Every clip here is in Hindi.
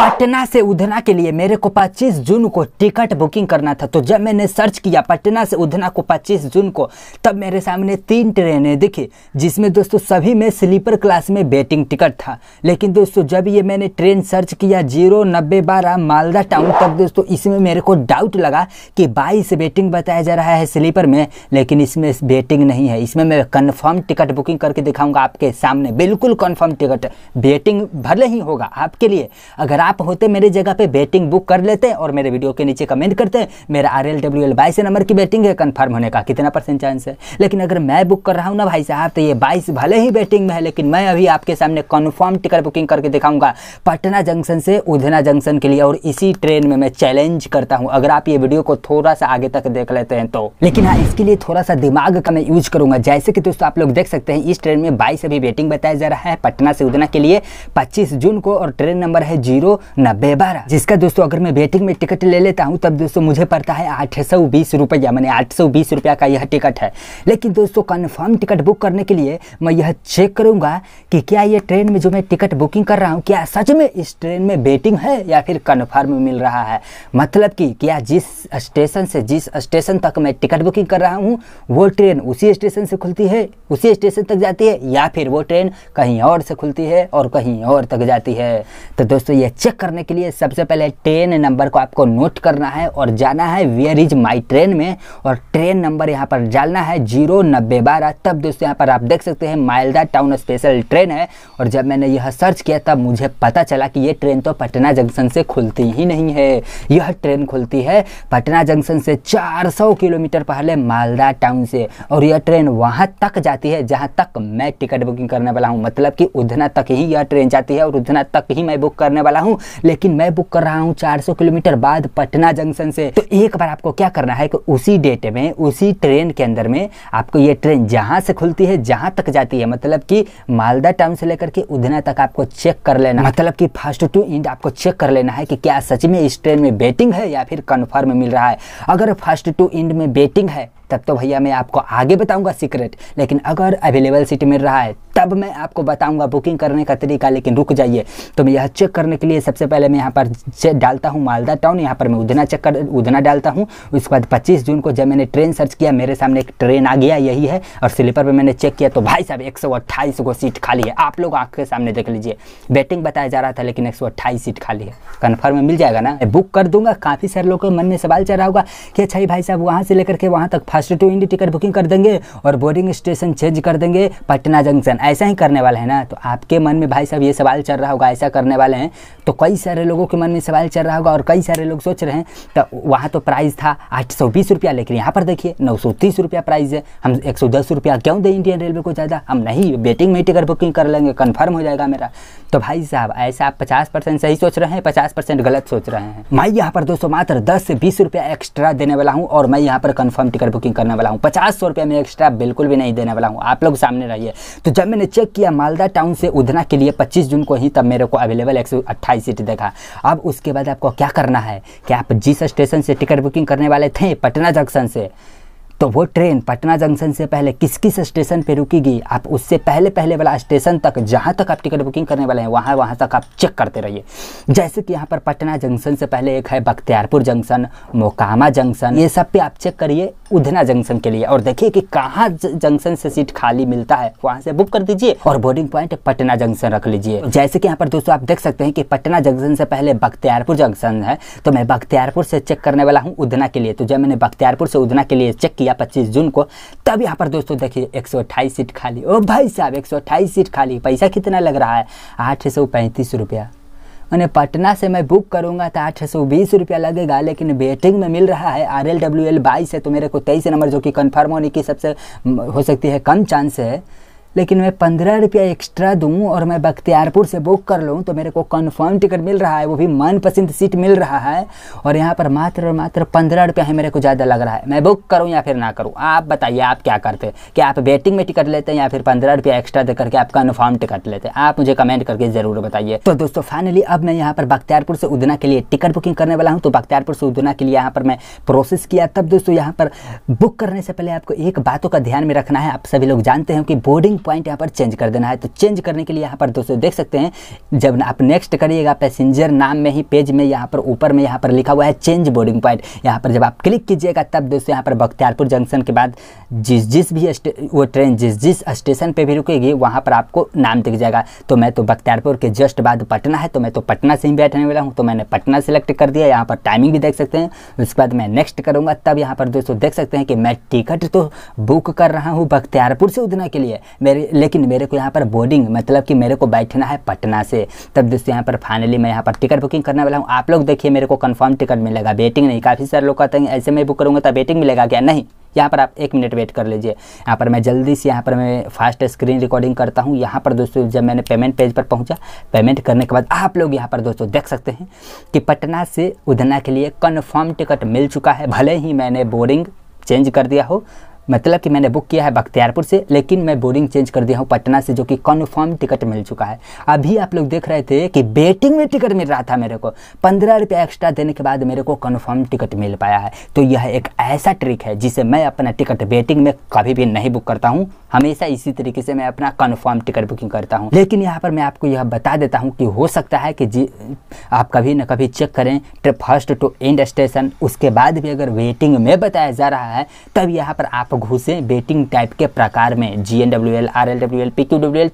पटना से उधना के लिए मेरे को 25 जून को टिकट बुकिंग करना था तो जब मैंने सर्च किया पटना से उधना को 25 जून को तब मेरे सामने तीन ट्रेनें दिखी जिसमें दोस्तों सभी में स्लीपर क्लास में वेटिंग टिकट था लेकिन दोस्तों जब ये मैंने ट्रेन सर्च किया जीरो नब्बे बारह मालदा टाउन तक दोस्तों इसमें मेरे को डाउट लगा कि बाईस वेटिंग बताया जा रहा है स्लीपर में लेकिन इसमें वेटिंग नहीं है इसमें मैं कन्फर्म टिकट बुकिंग करके दिखाऊंगा आपके सामने बिल्कुल कन्फर्म टिकट वेटिंग भले ही होगा आपके लिए अगर आप आप होते मेरे जगह पे बैटिंग बुक कर लेते हैं और मेरे वीडियो के नीचे कमेंट करते हैं मेरा आर एल डब्ल्यू एल बाईस नंबर की बैटिंग है कन्फर्म होने का कितना परसेंट चांस है लेकिन अगर मैं बुक कर रहा हूँ ना भाई साहब तो ये बाईस भले ही बैटिंग में है लेकिन मैं अभी आपके सामने कन्फर्म टिकट बुकिंग करके दिखाऊंगा पटना जंक्शन से उधना जंक्शन के लिए और इसी ट्रेन में मैं चैलेंज करता हूँ अगर आप ये वीडियो को थोड़ा सा आगे तक देख लेते हैं तो लेकिन हाँ इसके लिए थोड़ा सा दिमाग का मैं यूज करूंगा जैसे कि दोस्तों आप लोग देख सकते हैं इस ट्रेन में बाईस अभी वेटिंग बताया जा रहा है पटना से उधना के लिए पच्चीस जून को और ट्रेन नंबर है जीरो सौ नब्बे बारह जिसका दोस्तों अगर मैं बैटिंग में टिकट ले लेता हूँ तब दोस्तों मुझे पड़ता है आठ सौ बीस रुपया मैंने आठ सौ बीस रुपया का यह टिकट है लेकिन दोस्तों कन्फर्म टिकट बुक करने के लिए मैं यह चेक करूँगा कि क्या ये ट्रेन में जो मैं टिकट बुकिंग कर रहा हूँ क्या सच में इस ट्रेन में बेटिंग है या फिर कन्फर्म मिल रहा है मतलब कि क्या जिस स्टेशन से जिस स्टेशन तक मैं टिकट बुकिंग कर रहा हूँ वो ट्रेन उसी स्टेशन से खुलती है उसी स्टेशन तक जाती है या फिर वो ट्रेन कहीं और से खुलती है और कहीं और तक जाती है तो दोस्तों ये चेक करने के लिए सबसे पहले ट्रेन नंबर को आपको नोट करना है और जाना है वेयर इज माई ट्रेन में और ट्रेन नंबर यहाँ पर डालना है जीरो नब्बे बारह तब दोस्तों यहाँ पर आप देख सकते हैं मालदा टाउन स्पेशल ट्रेन है और जब मैंने यह सर्च किया तब मुझे पता चला कि यह ट्रेन तो पटना जंक्शन से खुलती ही नहीं है यह ट्रेन खुलती है पटना जंक्शन से चार किलोमीटर पहले मालदा टाउन से और यह ट्रेन वहाँ तक जाती है जहाँ तक मैं टिकट बुकिंग करने वाला हूँ मतलब कि उधना तक ही यह ट्रेन जाती है और उधना तक ही मैं बुक करने वाला हूँ हूँ लेकिन मैं बुक कर रहा हूँ 400 किलोमीटर बाद पटना जंक्शन से तो एक बार आपको क्या करना है कि उसी डेट में उसी ट्रेन के अंदर में आपको ये ट्रेन जहाँ से खुलती है जहाँ तक जाती है मतलब कि मालदा टाउन से लेकर के उधना तक आपको चेक कर लेना मतलब कि फर्स्ट टू इंड आपको चेक कर लेना है कि क्या सच में इस ट्रेन में बेटिंग है या फिर कन्फर्म मिल रहा है अगर फर्स्ट टू इंड में बेटिंग है तब तो भैया मैं आपको आगे बताऊंगा सीक्रेट लेकिन अगर अवेलेबल सीट मिल रहा है तब मैं आपको बताऊंगा बुकिंग करने का तरीका लेकिन रुक जाइए तो मैं यह चेक करने के लिए सबसे पहले मैं यहाँ पर डालता हूँ मालदा टाउन यहाँ पर मैं उधना चेक कर उधना डालता हूँ उसके बाद 25 जून को जब मैंने ट्रेन सर्च किया मेरे सामने एक ट्रेन आ गया यही है और स्लीपर पर मैंने चेक किया तो भाई साहब एक सौ सीट खाली है आप लोग आँख के सामने देख लीजिए बैटिंग बताया जा रहा था लेकिन एक सीट खाली है कन्फर्म मिल जाएगा ना बुक कर दूंगा काफ़ी सारे लोगों के मन में सवाल चल रहा होगा कि अच्छा भाई साहब वहाँ से लेकर के वहाँ तक first to end ticket booking कर देंगे और बोर्डिंग स्टेशन चेंज कर देंगे पटना जंक्शन ऐसा ही करने वाला है ना तो आपके मन में भाई साहब ये सवाल चल रहा होगा ऐसा करने वाले हैं तो कई सारे लोगों के मन में सवाल चल रहा होगा और कई सारे लोग सोच रहे हैं तो वहाँ तो प्राइस था आठ सौ बीस रुपया लेकिन यहाँ पर देखिए नौ सौ तीस रुपया प्राइस है हम एक सौ दस रुपया क्यों दें इंडियन रेलवे को ज़्यादा हम नहीं बेटिंग में टिकट बुकिंग कर लेंगे कन्फर्म हो जाएगा मेरा तो भाई साहब ऐसा आप पचास परसेंट सही सोच रहे हैं पचास परसेंट गलत सोच रहे हैं मैं यहाँ पर दोस्तों मात्र दस से बीस रुपया एक्स्ट्रा देने वाला हूँ और मैं यहाँ पर कन्फर्म टिकट बुकिंग करने वाला हूँ पचास सौ रुपया मैं एक्स्ट्रा बिल्कुल भी नहीं देने वाला हूँ आप लोग सामने रहिए तो जब मैंने चेक किया मालदा टाउन से उधना के लिए 25 जून को ही तब मेरे को अवेलेबल एक सौ सीट देखा अब उसके बाद आपको क्या करना है कि आप जिस स्टेशन से टिकट बुकिंग करने वाले थे पटना जंक्शन से तो वो ट्रेन पटना जंक्शन से पहले किस किस स्टेशन पे रुकेगी आप उससे पहले पहले वाला स्टेशन तक जहाँ तक आप टिकट बुकिंग करने वाले हैं वहाँ वहाँ तक आप चेक करते रहिए जैसे कि यहाँ पर पटना जंक्शन से पहले एक है बख्तियारपुर जंक्शन मोकामा जंक्शन ये सब पे आप चेक करिए उधना जंक्शन के लिए और देखिए कि कहाँ जंक्शन से सीट खाली मिलता है वहाँ से बुक कर दीजिए और बोर्डिंग पॉइंट पटना जंक्शन रख लीजिए जैसे कि यहाँ पर दोस्तों आप देख सकते हैं कि पटना जंक्शन से पहले बख्तियारपुर जंक्शन है तो मैं बख्तियारपुर से चेक करने वाला हूँ उधना के लिए तो जब मैंने बख्तियारपुर से उधना के लिए चेक किया या पच्चीस जून को तब यहाँ पर दोस्तों देखिए एक सीट खाली ओ भाई साहब एक सीट खाली पैसा कितना लग रहा है आठ सौ रुपया मैंने पटना से मैं बुक करूंगा तो आठ सौ बीस रुपया लगेगा लेकिन वेटिंग में मिल रहा है आर एल डब्ल्यू एल बाईस है तो मेरे को तेईस नंबर जो कि कन्फर्म होने की सबसे हो सकती है कम चांस है लेकिन मैं पंद्रह रुपया एक्स्ट्रा दूँ और मैं बख्तियारपुर से बुक कर लूँ तो मेरे को कन्फर्म टिकट मिल रहा है वो भी मनपसंद सीट मिल रहा है और यहाँ पर मात्र और मात्र पंद्रह रुपया ही मेरे को ज़्यादा लग रहा है मैं बुक करूँ या फिर ना करूँ आप बताइए आप क्या करते हैं क्या आप वेटिंग में टिकट लेते हैं या फिर पंद्रह रुपया एक्स्ट्रा दे करके आप कन्फर्म टिकट लेते हैं आप मुझे कमेंट करके ज़रूर बताइए तो दोस्तों फाइनली अब मैं यहाँ पर बख्तियारपुर से उदना के लिए टिकट बुकिंग करने वाला हूँ तो बख्तियारपुर से उदना के लिए यहाँ पर मैं प्रोसेस किया तब दोस्तों यहाँ पर बुक करने से पहले आपको एक बातों का ध्यान में रखना है आप सभी लोग जानते हैं कि बोर्डिंग पॉइंट यहाँ पर चेंज कर देना है तो चेंज करने के लिए यहाँ पर दोस्तों देख सकते हैं जब आप नेक्स्ट करिएगा पैसेंजर नाम में ही पेज में यहाँ पर ऊपर में यहाँ पर लिखा हुआ है चेंज बोर्डिंग पॉइंट यहाँ पर जब आप क्लिक कीजिएगा तब दोस्तों यहाँ पर बख्तियारपुर जंक्शन के बाद जिस जिस भी वो ट्रेन जिस जिस स्टेशन पर भी रुकेगी वहाँ पर आपको नाम दिख जाएगा तो मैं तो बख्तियारपुर के जस्ट बाद पटना है तो मैं तो पटना से ही बैठने वाला हूँ तो मैंने पटना सेलेक्ट कर दिया यहाँ पर टाइमिंग भी देख सकते हैं उसके बाद मैं नेक्स्ट करूँगा तब यहाँ पर दोस्तों देख सकते हैं कि मैं टिकट तो बुक कर रहा हूँ बख्तियारपुर से उधना के लिए मेरे लेकिन मेरे को यहाँ पर बोर्डिंग मतलब कि मेरे को बैठना है पटना से तब दोस्तों यहाँ पर फाइनली मैं यहाँ पर टिकट बुकिंग करने वाला हूँ आप लोग देखिए मेरे को कन्फर्म टिकट मिलेगा वेटिंग नहीं काफ़ी सारे लोग कहते हैं ऐसे मैं बुक करूँगा तो वेटिंग मिलेगा क्या नहीं यहाँ पर आप एक मिनट वेट कर लीजिए यहाँ पर मैं जल्दी से यहाँ पर मैं फास्ट स्क्रीन रिकॉर्डिंग करता हूँ यहाँ पर दोस्तों जब मैंने पेमेंट पेज पर पहुँचा पेमेंट करने के बाद आप लोग यहाँ पर दोस्तों देख सकते हैं कि पटना से उधना के लिए कन्फर्म टिकट मिल चुका है भले ही मैंने बोरिंग चेंज कर दिया हो मतलब कि मैंने बुक किया है बख्तियारपुर से लेकिन मैं बोर्डिंग चेंज कर दिया हूँ पटना से जो कि कन्फर्म टिकट मिल चुका है अभी आप लोग देख रहे थे कि बेटिंग में टिकट मिल रहा था मेरे को पंद्रह रुपया एक्स्ट्रा देने के बाद मेरे को कन्फर्म टिकट मिल पाया है तो यह एक ऐसा ट्रिक है जिसे मैं अपना टिकट बेटिंग में कभी भी नहीं बुक करता हूँ हमेशा इसी तरीके से मैं अपना कन्फर्म टिकट बुकिंग करता हूँ लेकिन यहाँ पर मैं आपको यह बता देता हूँ कि हो सकता है कि जी आप कभी ना कभी चेक करें फर्स्ट टू एंड स्टेशन उसके बाद भी अगर वेटिंग में बताया जा रहा है तब यहाँ पर आप घुसे बेटिंग टाइप के प्रकार में G N W L R L W L P Q W L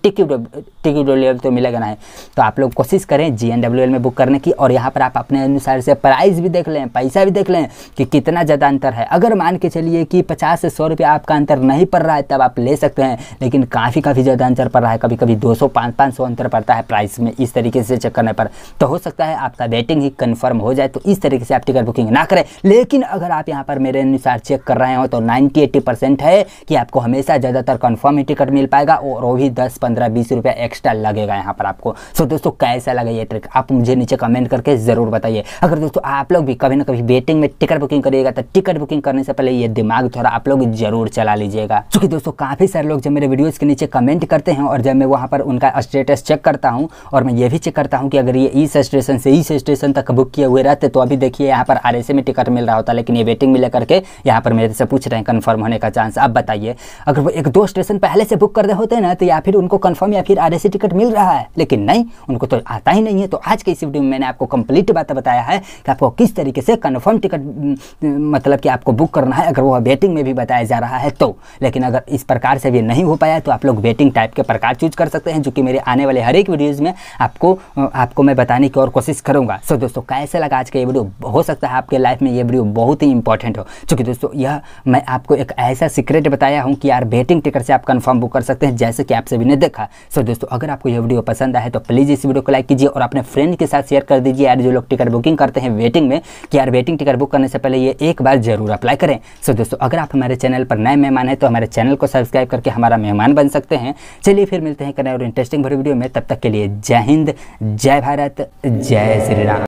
W L तो मिलेगा ना तो आप लोग कोशिश करें जी एन डब्ल्यू एल में बुक करने की और यहाँ पर आप अपने अनुसार से प्राइस भी देख लें पैसा भी देख लें कि कितना ज़्यादा अंतर है अगर मान के चलिए कि पचास से सौ रुपया आपका अंतर नहीं पड़ रहा है तब आप ले सकते हैं लेकिन काफ़ी काफ़ी ज़्यादा अंतर पड़ रहा है कभी कभी दो सौ पाँच पाँच सौ अंतर पड़ता है प्राइस में इस तरीके से चेक करने पर तो हो सकता है आपका बेटिंग ही कन्फर्म हो जाए तो इस तरीके से आप टिकट बुकिंग ना करें लेकिन अगर आप यहाँ पर मेरे अनुसार चेक कर रहे हो तो नाइन्टी परसेंट है कि आपको हमेशा ज़्यादातर कन्फर्म टिकट मिल पाएगा और वो भी दस पंद्रह बीस रुपया एक्स्ट्रा लगेगा यहाँ पर आपको सो so, दोस्तों कैसा लगा ये ट्रिक आप मुझे नीचे कमेंट करके ज़रूर बताइए अगर दोस्तों आप लोग भी कभी ना कभी वेटिंग में टिकट बुकिंग करिएगा तो टिकट बुकिंग करने से पहले ये दिमाग थोड़ा आप लोग जरूर चला लीजिएगा क्योंकि दोस्तों काफ़ी सारे लोग जब मेरे वीडियोज़ के नीचे कमेंट करते हैं और जब मैं वहाँ पर उनका स्टेटस चेक करता हूँ और मैं ये भी चेक करता हूँ कि अगर ये इस स्टेशन से इस स्टेशन तक बुक किए हुए रहते तो अभी देखिए यहाँ पर आर में टिकट मिल रहा होता लेकिन ये वेटिंग में लेकर के यहाँ पर मेरे से पूछ रहे हैं कन्फर्म होने होने का चांस आप बताइए अगर वो एक दो स्टेशन पहले से बुक कर रहे होते ना तो या फिर उनको कन्फर्म या फिर आर टिकट मिल रहा है लेकिन नहीं उनको तो आता ही नहीं है तो आज के इस वीडियो में मैंने आपको कंप्लीट बात बताया है कि आपको किस तरीके से कन्फर्म टिकट मतलब कि आपको बुक करना है अगर वह वेटिंग में भी बताया जा रहा है तो लेकिन अगर इस प्रकार से भी नहीं हो पाया तो आप लोग वेटिंग टाइप के प्रकार चूज कर सकते हैं जो कि मेरे आने वाले हर एक वीडियोज़ में आपको आपको मैं बताने की और कोशिश करूंगा सो दोस्तों कैसे लगा आज का ये वीडियो हो सकता है आपके लाइफ में ये वीडियो बहुत ही इंपॉर्टेंट हो चूँकि दोस्तों यह मैं आपको एक ऐसा सीक्रेट बताया हूँ कि यार बेटिंग टिकट से आप कन्फर्म बुक कर सकते हैं जैसे कि आप सभी ने देखा सो दोस्तों अगर आपको यह वीडियो पसंद आए तो प्लीज़ इस वीडियो को लाइक कीजिए और अपने फ्रेंड के साथ शेयर कर दीजिए यार जो लोग टिकट बुकिंग करते हैं वेटिंग में कि यार वेटिंग टिकट बुक करने से पहले ये एक बार जरूर अप्लाई करें सो दोस्तों अगर आप हमारे चैनल पर नए मेहमान हैं तो हमारे चैनल को सब्सक्राइब करके हमारा मेहमान बन सकते हैं चलिए फिर मिलते हैं करें और इंटरेस्टिंग भरी वीडियो में तब तक के लिए जय हिंद जय भारत जय श्री राम